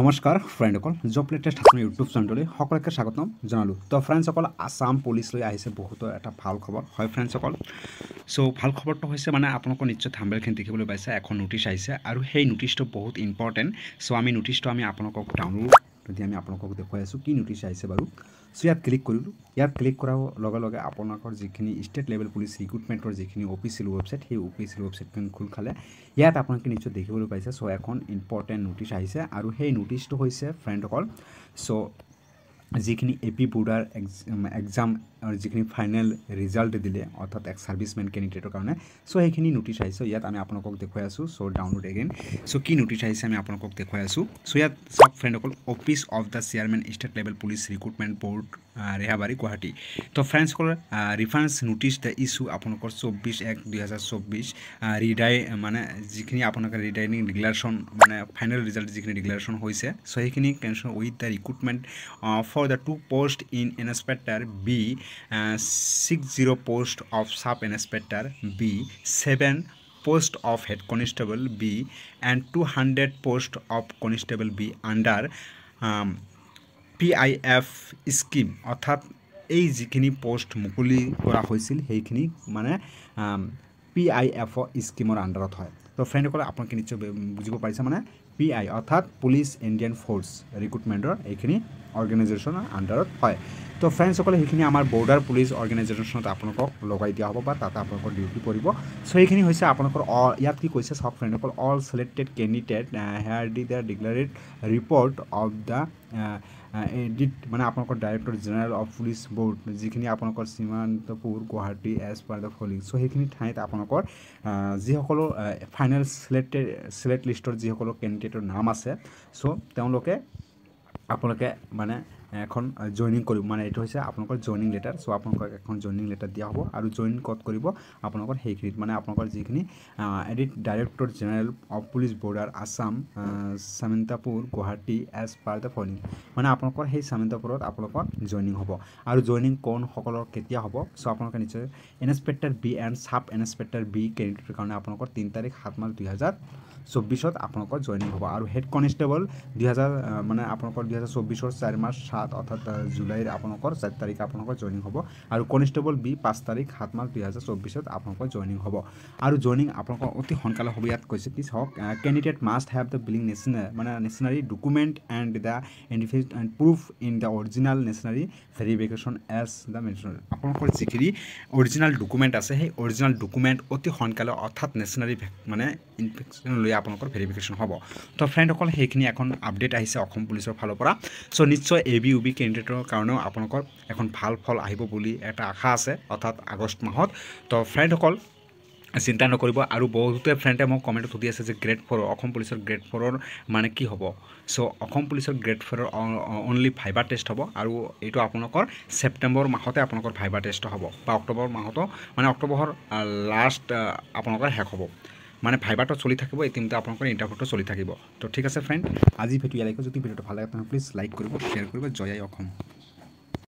নমস্কাৰ ফ্ৰেণ্ডসকল job latest আছোঁ ইউটিউব চেনেললৈ সকলোকে স্বাগতম জনালোঁ তো ফ্ৰেণ্ডসকল আছাম পুলিচলৈ আহিছে বহুতো এটা ভাল খবৰ হয় ফ্ৰেণ্ডসকল চ' ভাল খবৰটো হৈছে মানে আপোনালোকৰ নিশ্চয় থাম্বেলখিনি দেখিবলৈ পাইছে এখন নটিছ আহিছে আৰু সেই নটিছটো বহুত ইম্পৰ্টেণ্ট চ' আমি নটিছটো আমি আপোনালোকক ডাউনলোড যদি আমি আপোনালোকক দেখুৱাই আছোঁ কি নটিছ আহিছে বাৰু চ' ইয়াত ক্লিক কৰিলোঁ ইয়াত ক্লিক কৰাৰ লগে লগে আপোনালোকৰ যিখিনি ষ্টেট লেভেল পুলিচ ৰিক্ৰুটমেণ্টৰ যিখিনি অফিচিয়েল ৱেবছাইট সেই অফিচিয়েল ৱেবছাইটখন খোল খালে ইয়াত আপোনালোকে নিশ্চয় দেখিবলৈ পাইছে চ' এখন ইম্পৰ্টেণ্ট নটিচ আহিছে আৰু সেই নটিচটো হৈছে ফ্ৰেণ্ডসকল চ' যিখিনি এ পি বৰ্ডাৰ এক্সাম আৰু যিখিনি ফাইনেল ৰিজাল্ট দিলে অৰ্থাৎ এক ছাৰ্ভিচমেন কেণ্ডিডেটৰ কাৰণে চ' সেইখিনি নটিচ আহিছোঁ ইয়াত আমি আপোনালোকক দেখুৱাই আছোঁ চ' ডাউনলোড এগেইন চ' কি নটিচ আহিছে আমি আপোনালোকক দেখুৱাই আছোঁ চ' ইয়াত চাওক ফ্ৰেণ্ডসকল office of the chairman state level police recruitment board Rehabari Guwahati তো ফ্ৰেণ্ডসকলৰ ৰিফাৰেঞ্চ নটিচ দ্য ইছ্যু আপোনালোকৰ চৌব্বিছ এক দুহেজাৰ চৌব্বিছ ৰিডাই মানে যিখিনি আপোনালোকে ৰিটাৰ্ণিং ডিক্লেৰেশ্যন মানে ফাইনেল ৰিজাল্ট যিখিনি ডিক্লেৰেশ্যন হৈছে চ' সেইখিনি cancel with the recruitment of for the two post in inspector B, uh, six zero post of sub inspector B, seven post of head constable B, and two hundred post of constable B under um, PIF scheme. অর্থাৎ এই যিখিনি post মুকলি কৰা হৈছিল সেইখিনি মানে P আই F স্কিমৰ আণ্ডাৰত হয় তো ফ্ৰেণ্ডসকলে আপোনালোকে নিশ্চয় বুজিব পাৰিছে মানে পি আই অৰ্থাৎ পুলিচ ইণ্ডিয়ান ফ'ৰ্চ ৰিক্ৰুটমেণ্টৰ এইখিনি অৰ্গেনাইজেশ্যনৰ আণ্ডাৰত হয় তো ফ্ৰেণ্ডছসকলে সেইখিনি আমাৰ বৰ্ডাৰ পুলিচ অৰ্গেনাইজেশ্যনত আপোনালোকক লগাই দিয়া হ'ব বা তাতে আপোনালোকৰ ডিউটি পৰিব চ' সেইখিনি হৈছে আপোনালোকৰ অ ইয়াত কি কৈছে চাওক ফ্ৰেণ্ডসকল all selected candidate here the their declared report of the edit মানে আপোনালোকৰ director general of police board যিখিনি আপোনালোকৰ Simantapur Guwahati as per the following চ' সেইখিনি ঠাইত আপোনালোকৰ যিসকলৰ ফাইনেল চিলেক্টেড চিলেক্ট লিষ্টৰ যিসকলৰ কেণ্ডিডেটৰ নাম আছে চ' তেওঁলোকে আপোনালোকে মানে এখন জইনিং কৰিব মানে এইটো হৈছে আপোনালোকৰ জইনিং লেটাৰ চ' আপোনালোকক এখন জইনিং লেটাৰ দিয়া হ'ব আৰু জইন ক'ত কৰিব আপোনালোকৰ সেইখিনিত মানে আপোনালোকৰ যিখিনি edit director general of police border Assam Simantapur Guwahati as per the following মানে আপোনালোকৰ সেই চামিন্তাপুৰত আপোনালোকৰ জইনিং হ'ব আৰু জইনিং কোনসকলৰ কেতিয়া হ'ব চ' আপোনালোকে নিশ্চয় inspector B and sub inspector B কেণ্ডিডেটৰ কাৰণে আপোনালোকৰ তিনি তাৰিখ সাত মাৰ্চ দুহেজাৰ চৌবিছত আপোনালোকৰ জইনিং হ'ব আৰু হেড কনিষ্টেবল দুহেজাৰ মানে আপোনালোকৰ দুহেজাৰ চৌবিছৰ চাৰি মাৰ্চ সাত অর্থাৎ জুলাইৰ আপোনালোকৰ চাৰি তাৰিখ আপোনালোকৰ জইনিং হ'ব আৰু কনিষ্টেবল বি পাঁচ তাৰিখ সাত মাৰ্চ দুহেজাৰ চৌব্বিছত আপোনালোকৰ জইনিং হ'ব আৰু জইনিং আপোনালোকৰ অতি সোনকালে হ'ব ইয়াত কৈছে কি চাওক candidate must have the billing national মানে নেশ্যনেৰী ডকুমেণ্ট এণ্ড দ্য এণ্ডিফিচ and proof in the original nationality verification as the medicine আপোনালোকৰ যিখিনি অৰিজিনেল ডকুমেণ্ট আছে সেই অৰিজিনেল ডকুমেণ্ট অতি সোনকালে অৰ্থাৎ নেশ্যনেৰী মানে ইনফেকশ্যন লৈ আপোনালোকৰ ভেৰিফিকেশ্যন হ'ব তো ফ্ৰেণ্ডসকল সেইখিনি এখন আপডেট আহিছে অসম পুলিচৰ ফালৰ পৰা চ' নিশ্চয় A B B U B কেণ্ডিডেটৰ কাৰণেও আপোনালোকৰ এখন ভাল ফল আহিব বুলি এটা আশা আছে অৰ্থাৎ আগষ্ট মাহত তো ফ্ৰেণ্ডসকল চিন্তা নকৰিব আৰু বহুতে ফ্ৰেণ্ডে মোক কমেণ্টত সুধি আছে যে গ্ৰেড ফ'ৰ অসম পুলিচৰ গ্ৰেড ফ'ৰৰ মানে কি হ'ব চ' অসম পুলিচৰ গ্ৰেড ফ'ৰৰ অনলি ভাইবাৰ টেষ্ট হ'ব আৰু এইটো আপোনালোকৰ ছেপ্টেম্বৰ মাহতে আপোনালোকৰ ভাইবাৰ টেষ্ট হ'ব বা অক্টোবৰ মাহতো মানে অক্টোবৰৰ লাষ্ট আপোনালোকৰ শেষ হ'ব মানে ফাইবাৰটো চলি থাকিব এই তিনিটা আপোনালোকৰ ইণ্টাৰভিউটো চলি থাকিব তো ঠিক আছে ফ্ৰেণ্ড আজি ভিডিঅ' ইয়ালৈকে যদি ভিডিঅ'টো ভাল লাগে তেনেহ'লে প্লিজ লাইক কৰিব শ্বেয়াৰ কৰিব জয়াই অসম